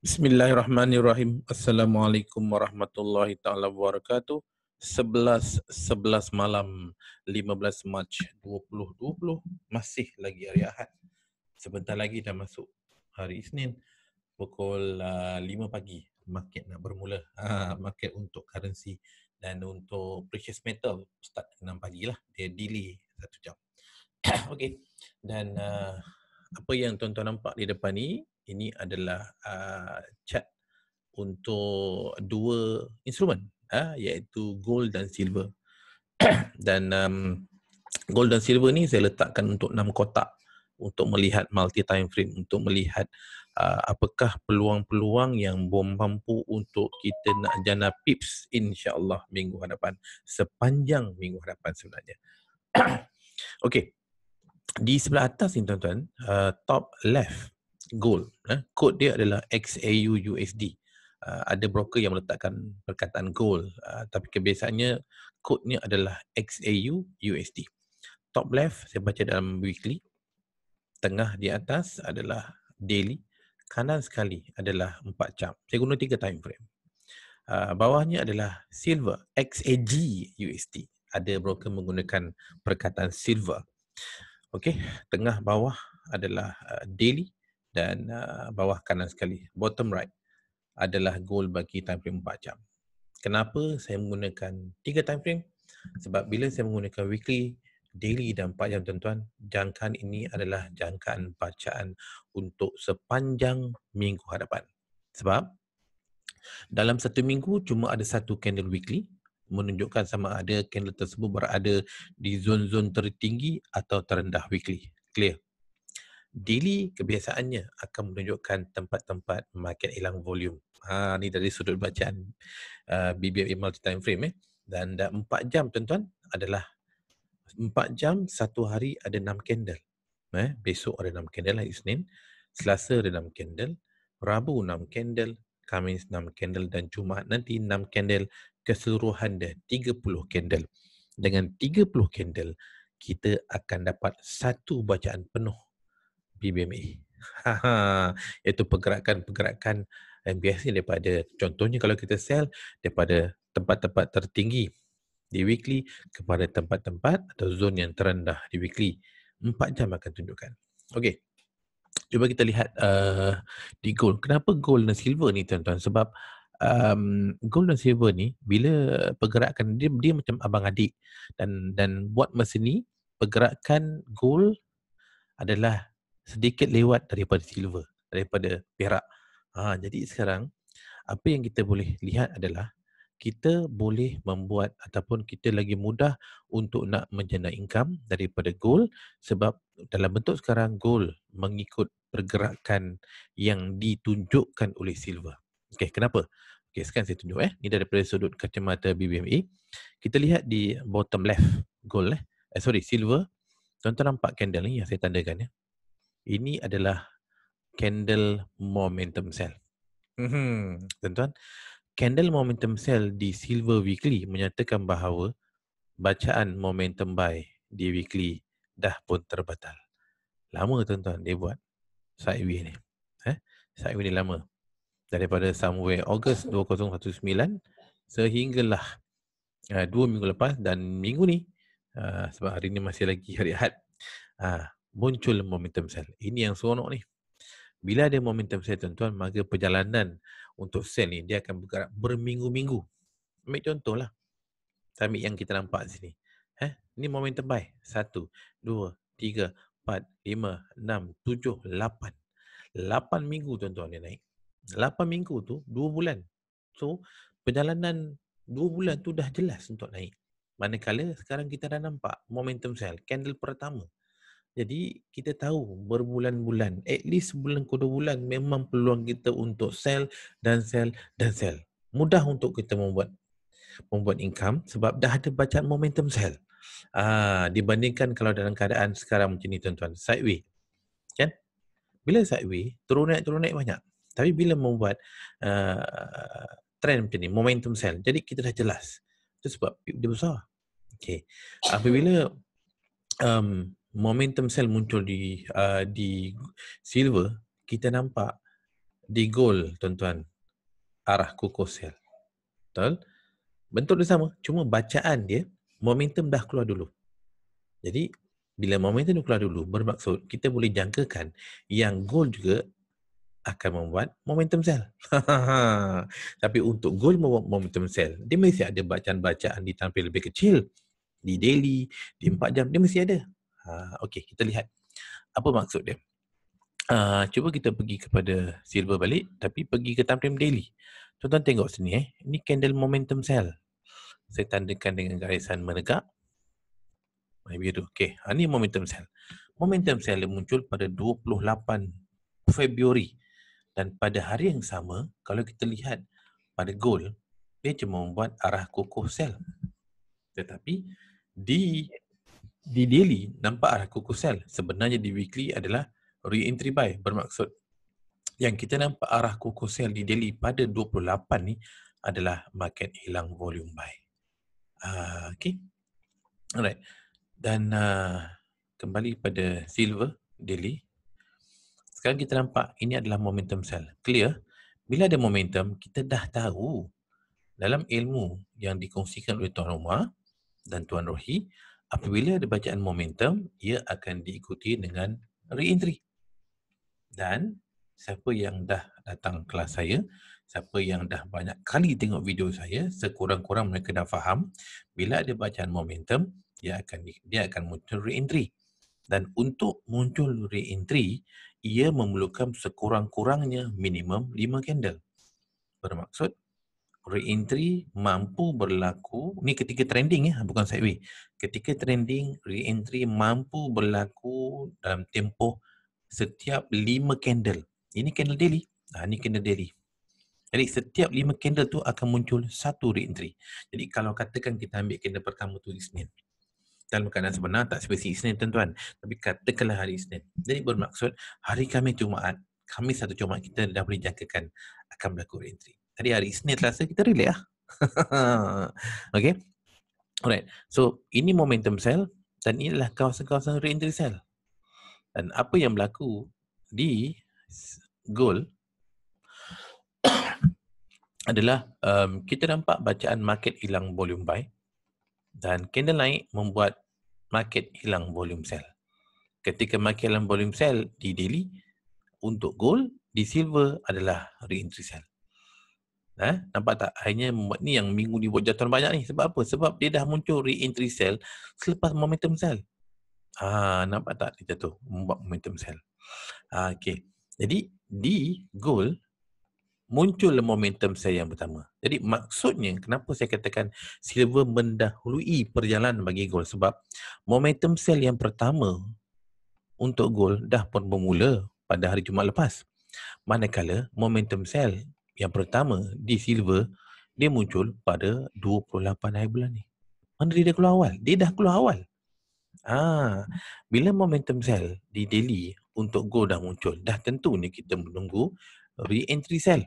Bismillahirrahmanirrahim. Assalamualaikum warahmatullahi taala wabarakatuh. 11 11 malam 15 Mac 2020 masih lagi hari Ahad. Sebentar lagi dah masuk hari Isnin pukul uh, ah, 5 pagi market nak bermula. Ha, market untuk currency dan untuk precious metal start 6 pagi lah. Dia delay satu jam. Okey. Dan uh, apa yang tuan-tuan nampak di depan ni ini adalah uh, ah, chat untuk dua instrumen uh, iaitu gold dan silver dan um, gold dan silver ni saya letakkan untuk enam kotak untuk melihat multi time frame untuk melihat uh, apakah peluang-peluang yang bom mampu untuk kita nak jana pips insyaallah minggu hadapan sepanjang minggu hadapan sebenarnya okey di sebelah atas ni tuan-tuan uh, top left gold. Eh. Code dia adalah XAUUSD. Uh, ah, ada broker yang meletakkan perkataan gold. Uh, ah, tapi kebiasaannya kodnya adalah XAUUSD. Top left saya baca dalam weekly. Tengah di atas adalah daily. Kanan sekali adalah 4 jam. Saya guna 3 time frame. Uh, ah, bawahnya adalah silver XAG USD. Ada broker menggunakan perkataan silver. Okey, tengah bawah adalah uh, daily, dan uh, bawah kanan sekali, bottom right adalah goal bagi time frame 4 jam. Kenapa saya menggunakan 3 time frame? Sebab bila saya menggunakan weekly, daily dan 4 jam tuan-tuan, jangkaan ini adalah jangkaan bacaan untuk sepanjang minggu hadapan. Sebab dalam satu minggu cuma ada satu candle weekly menunjukkan sama ada candle tersebut berada di zon-zon tertinggi atau terendah weekly. Clear? Dili kebiasaannya akan menunjukkan tempat-tempat market hilang volume. Ha, ini dari sudut bacaan uh, BBMA multi time frame. Eh. Dan dah 4 jam tuan-tuan adalah 4 jam satu hari ada 6 candle. Eh, besok ada 6 candle lah Isnin. Selasa ada 6 candle. Rabu 6 candle. Khamis 6 candle. Dan Jumaat nanti 6 candle. Keseluruhan dia 30 candle. Dengan 30 candle, kita akan dapat satu bacaan penuh PBME. Itu pergerakan-pergerakan MBS ini daripada contohnya kalau kita sell daripada tempat-tempat tertinggi di weekly kepada tempat-tempat atau zon yang terendah di weekly. Empat jam akan tunjukkan. Okey. Cuba kita lihat uh, di gold. Kenapa gold dan silver ni tuan-tuan? Sebab um, gold dan silver ni bila pergerakan dia, dia macam abang adik dan dan buat mesin ni pergerakan gold adalah sedikit lewat daripada silver, daripada perak. Ha, jadi sekarang, apa yang kita boleh lihat adalah kita boleh membuat ataupun kita lagi mudah untuk nak menjana income daripada gold sebab dalam bentuk sekarang gold mengikut pergerakan yang ditunjukkan oleh silver. Okay, kenapa? Okay, sekarang saya tunjuk eh. Ini daripada sudut kacamata BBME. Kita lihat di bottom left gold eh. eh sorry, silver. Tuan-tuan nampak candle ni yang saya tandakan Eh ini adalah candle momentum cell. Hmm, tuan-tuan, candle momentum cell di Silver Weekly menyatakan bahawa bacaan momentum buy di weekly dah pun terbatal. Lama tuan-tuan dia buat sideways ni. Eh, sideways ni lama. Daripada somewhere August 2019 sehinggalah uh, dua minggu lepas dan minggu ni uh, sebab hari ni masih lagi hari hat. Uh, ah, muncul momentum sell. Ini yang seronok ni. Bila ada momentum sell tuan-tuan, maka perjalanan untuk sell ni dia akan bergerak berminggu-minggu. Ambil contohlah. Tapi yang kita nampak sini. Eh, ni momentum buy. Satu, dua, tiga, empat, lima, enam, tujuh, lapan. Lapan minggu tuan-tuan dia naik. Lapan minggu tu, dua bulan. So, perjalanan dua bulan tu dah jelas untuk naik. Manakala sekarang kita dah nampak momentum sell. Candle pertama. Jadi kita tahu berbulan-bulan, at least bulan kedua bulan memang peluang kita untuk sell dan sell dan sell. Mudah untuk kita membuat membuat income sebab dah ada bacaan momentum sell. Ah, dibandingkan kalau dalam keadaan sekarang macam ni tuan-tuan, sideway. Kan? Bila sideway, turun naik turun naik banyak. Tapi bila membuat uh, trend macam ni, momentum sell, jadi kita dah jelas. Itu sebab dia besar. Okay. Apabila um, momentum sell muncul di uh, di silver kita nampak di gold tuan-tuan arah kukuh sell betul bentuk dia sama cuma bacaan dia momentum dah keluar dulu jadi bila momentum dia keluar dulu bermaksud kita boleh jangkakan yang gold juga akan membuat momentum sell. Tapi untuk gold membuat momentum sell, dia mesti ada bacaan-bacaan ditampil lebih kecil. Di daily, di 4 jam, dia mesti ada. Ah, okey, kita lihat apa maksud dia. Uh, cuba kita pergi kepada silver balik tapi pergi ke time frame daily. Tuan-tuan tengok sini eh. Ini candle momentum cell. Saya tandakan dengan garisan menegak. Warna eh, biru. Okey, ah, ini momentum cell. Momentum cell muncul pada 28 Februari dan pada hari yang sama kalau kita lihat pada gold dia cuma membuat arah kukuh sel. Tetapi di di daily nampak arah kuku sell. Sebenarnya di weekly adalah re-entry buy. Bermaksud yang kita nampak arah kuku sell di daily pada 28 ni adalah market hilang volume buy. Uh, ah, okay. Alright. Dan uh, kembali pada silver daily. Sekarang kita nampak ini adalah momentum sell. Clear? Bila ada momentum, kita dah tahu dalam ilmu yang dikongsikan oleh Tuan Umar dan Tuan Rohi, apabila ada bacaan momentum, ia akan diikuti dengan re-entry. Dan siapa yang dah datang kelas saya, siapa yang dah banyak kali tengok video saya, sekurang-kurang mereka dah faham bila ada bacaan momentum, dia akan dia akan muncul re-entry. Dan untuk muncul re-entry, ia memerlukan sekurang-kurangnya minimum 5 candle. Bermaksud re-entry mampu berlaku ni ketika trending ya bukan sideways ketika trending re-entry mampu berlaku dalam tempoh setiap 5 candle ini candle daily ha, ini candle daily jadi setiap 5 candle tu akan muncul satu re-entry jadi kalau katakan kita ambil candle pertama tu Isnin dalam keadaan sebenar tak spesifik Isnin tuan-tuan tapi katakanlah hari Isnin jadi bermaksud hari Khamis Jumaat Kamis satu Jumaat kita dah boleh jangkakan akan berlaku re-entry hari-hari Isnin Selasa kita relax lah. okay. Alright. So, ini momentum sell dan inilah kawasan-kawasan reentry sell Dan apa yang berlaku di goal adalah um, kita nampak bacaan market hilang volume buy dan candle naik membuat market hilang volume sell. Ketika market hilang volume sell di daily untuk gold di silver adalah reentry sell. Eh, nampak tak? Akhirnya membuat ni yang minggu ni buat jatuh banyak ni. Sebab apa? Sebab dia dah muncul re-entry sell selepas momentum sell. Ha, nampak tak dia jatuh? Membuat momentum sell. Ha, okay. Jadi di goal muncul momentum sell yang pertama. Jadi maksudnya kenapa saya katakan silver mendahului perjalanan bagi goal sebab momentum sell yang pertama untuk goal dah pun bermula pada hari Jumaat lepas. Manakala momentum sell yang pertama di silver dia muncul pada 28 hari bulan ni. Mana dia dah keluar awal? Dia dah keluar awal. Ah, bila momentum sell di daily untuk go dah muncul, dah tentu ni kita menunggu re-entry sell.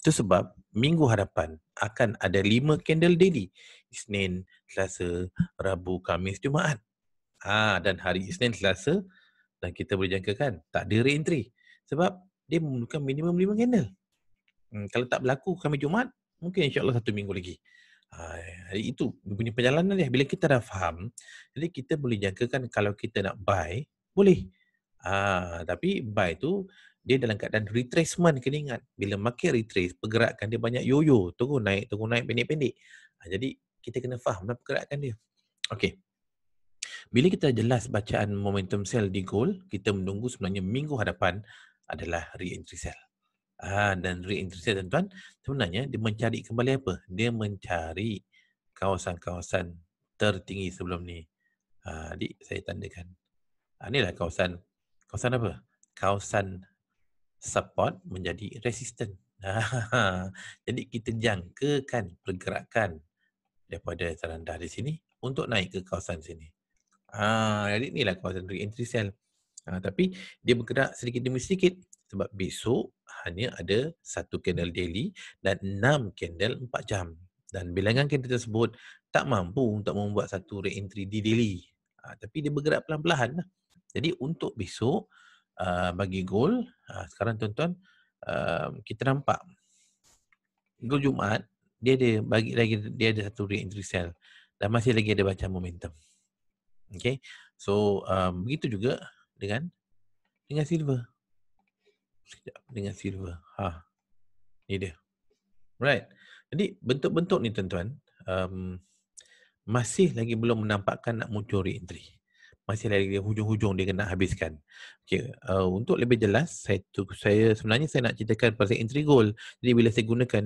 Itu sebab minggu hadapan akan ada 5 candle daily. Isnin, Selasa, Rabu, Kamis, Jumaat. Ah, dan hari Isnin, Selasa dan kita boleh jangkakan tak ada re-entry. Sebab dia memerlukan minimum 5 candle. Hmm, kalau tak berlaku kami Jumaat, mungkin insyaAllah satu minggu lagi. Hari itu punya perjalanan dia. Bila kita dah faham, jadi kita boleh jangkakan kalau kita nak buy, boleh. Aa, ha, tapi buy tu, dia dalam keadaan retracement kena ingat. Bila market retrace, pergerakan dia banyak yoyo. Turun naik, turun naik, pendek-pendek. Ha, jadi kita kena faham lah pergerakan dia. Okey. Bila kita jelas bacaan momentum sell di gold, kita menunggu sebenarnya minggu hadapan adalah re-entry sell. Ah dan reintroduksi tuan-tuan, sebenarnya dia mencari kembali apa? Dia mencari kawasan-kawasan tertinggi sebelum ni. Ah ha, di saya tandakan. Ha, inilah kawasan. Kawasan apa? Kawasan support menjadi resistant. jadi kita jangkakan pergerakan daripada terendah di sini untuk naik ke kawasan sini. Ah ha, jadi inilah kawasan re-entry cell. tapi dia bergerak sedikit demi sedikit sebab besok hanya ada satu candle daily dan enam candle empat jam. Dan bilangan candle tersebut tak mampu untuk membuat satu re-entry di daily. Ha, tapi dia bergerak pelan-pelan. Lah. Jadi untuk besok uh, bagi goal, uh, sekarang tuan-tuan uh, kita nampak goal Jumaat dia ada bagi lagi dia ada satu re-entry sell dan masih lagi ada baca momentum. Okay. So um, begitu juga dengan dengan silver. Sekejap dengan silver. Ha. Ni dia. Right. Jadi bentuk-bentuk ni tuan-tuan um, masih lagi belum menampakkan nak muncul re-entry. Masih lagi hujung-hujung dia kena habiskan. Okay. Uh, untuk lebih jelas, saya, tu, saya sebenarnya saya nak ceritakan pasal entry goal. Jadi bila saya gunakan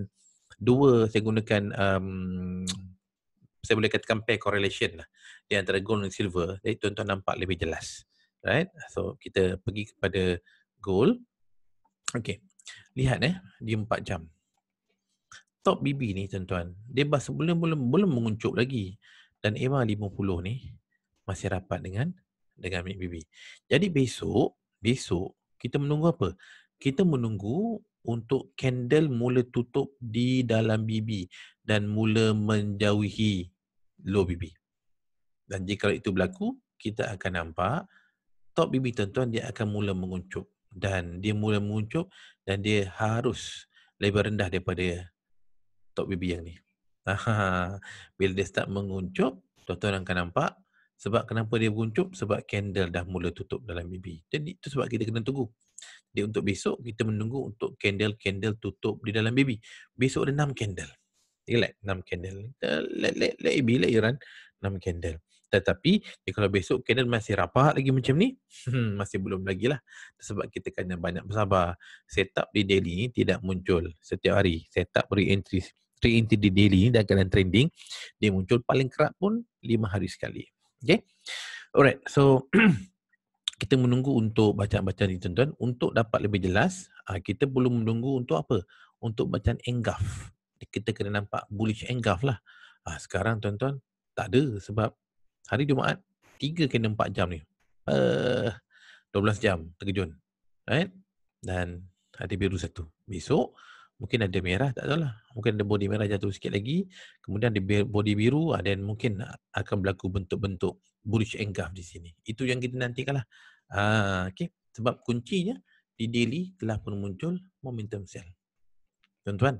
dua, saya gunakan um, saya boleh katakan pair correlation lah di antara gold dan silver. Jadi tuan-tuan nampak lebih jelas. Right? So kita pergi kepada gold. Okay. Lihat eh. di empat jam. Top BB ni tuan-tuan. Dia bah sebelum belum belum menguncup lagi. Dan Emma 50 ni masih rapat dengan dengan Mik BB. Jadi besok, besok kita menunggu apa? Kita menunggu untuk candle mula tutup di dalam BB dan mula menjauhi low BB. Dan jika itu berlaku, kita akan nampak top BB tuan-tuan dia akan mula menguncup dan dia mula muncul dan dia harus lebih rendah daripada tok bibi yang ni. Aha. Bila dia start menguncup, tuan-tuan akan nampak sebab kenapa dia menguncup? Sebab candle dah mula tutup dalam bibi. Jadi itu sebab kita kena tunggu. Jadi untuk besok kita menunggu untuk candle-candle tutup di dalam bibi. Besok ada 6 candle. Relax, 6 candle. Let, let, let it be, let it run. 6 candle. Tetapi ya kalau besok Canon masih rapat lagi macam ni, hmm, masih belum lagi lah. Sebab kita kena banyak bersabar. Setup di daily ni tidak muncul setiap hari. Setup re-entry, re-entry di daily ni dan kena trending, dia muncul paling kerap pun lima hari sekali. Okay? Alright, so kita menunggu untuk bacaan-bacaan ni tuan-tuan. Untuk dapat lebih jelas, ah, kita perlu menunggu untuk apa? Untuk bacaan engulf. Kita kena nampak bullish engulf lah. Ah, sekarang tuan-tuan, tak ada sebab Hari Jumaat 3 ke 4 jam ni. Uh, eh, 12 jam terjun. Right? Dan ada biru satu. Besok mungkin ada merah tak tahulah. Mungkin ada bodi merah jatuh sikit lagi. Kemudian ada bodi biru ada ah, yang mungkin akan berlaku bentuk-bentuk bullish engulf di sini. Itu yang kita nantikan lah. Uh, ah, okay. Sebab kuncinya di daily telah pun muncul momentum sell. Tuan-tuan,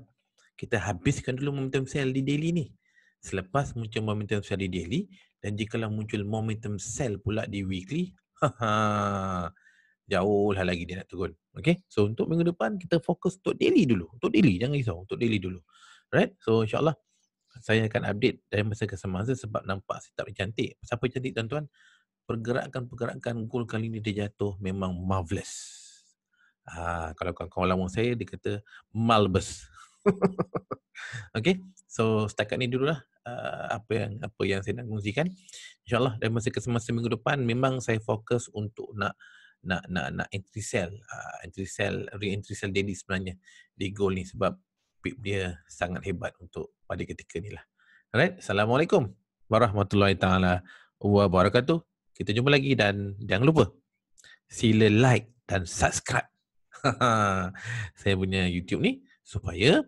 kita habiskan dulu momentum sell di daily ni. Selepas muncul momentum sell di daily, dan jika lah muncul momentum sell pula di weekly, jauh lah lagi dia nak turun. Okay? So, untuk minggu depan, kita fokus untuk daily dulu. Untuk daily, jangan risau. Untuk daily dulu. Right? So, insyaAllah, saya akan update dari masa ke semasa sebab nampak setup ni cantik. Siapa cantik, tuan-tuan? Pergerakan-pergerakan gold kali ni dia jatuh memang marvelous. Ah, kalau kawan-kawan lama saya, dia kata malbus. okay, so setakat ni dulu lah uh, apa yang apa yang saya nak kongsikan. InsyaAllah dalam masa ke semasa minggu depan memang saya fokus untuk nak nak nak nak entry sell, uh, entry sell, re-entry sell daily sebenarnya di goal ni sebab pip dia sangat hebat untuk pada ketika ni lah. Alright, Assalamualaikum warahmatullahi taala wabarakatuh. Kita jumpa lagi dan jangan lupa sila like dan subscribe. saya punya YouTube ni supaya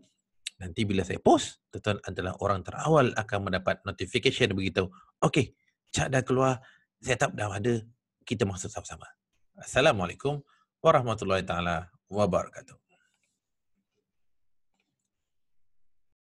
nanti bila saya post tuan-tuan adalah orang terawal akan mendapat notification begitu okey cak dah keluar setup dah ada kita masuk sama-sama assalamualaikum warahmatullahi taala wabarakatuh